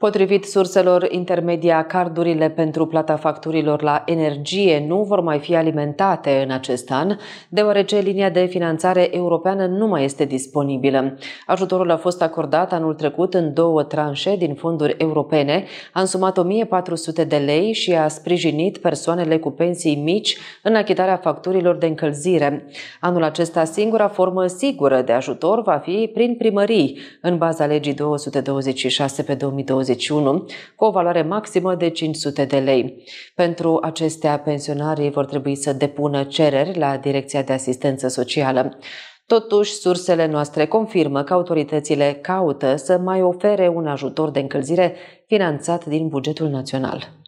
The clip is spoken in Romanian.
Potrivit surselor intermedia, cardurile pentru plata facturilor la energie nu vor mai fi alimentate în acest an, deoarece linia de finanțare europeană nu mai este disponibilă. Ajutorul a fost acordat anul trecut în două tranșe din fonduri europene, a însumat 1400 de lei și a sprijinit persoanele cu pensii mici în achitarea facturilor de încălzire. Anul acesta singura formă sigură de ajutor va fi prin primării, în baza legii 226 pe 2020 2021, cu o valoare maximă de 500 de lei. Pentru acestea, pensionarii vor trebui să depună cereri la Direcția de Asistență Socială. Totuși, sursele noastre confirmă că autoritățile caută să mai ofere un ajutor de încălzire finanțat din bugetul național.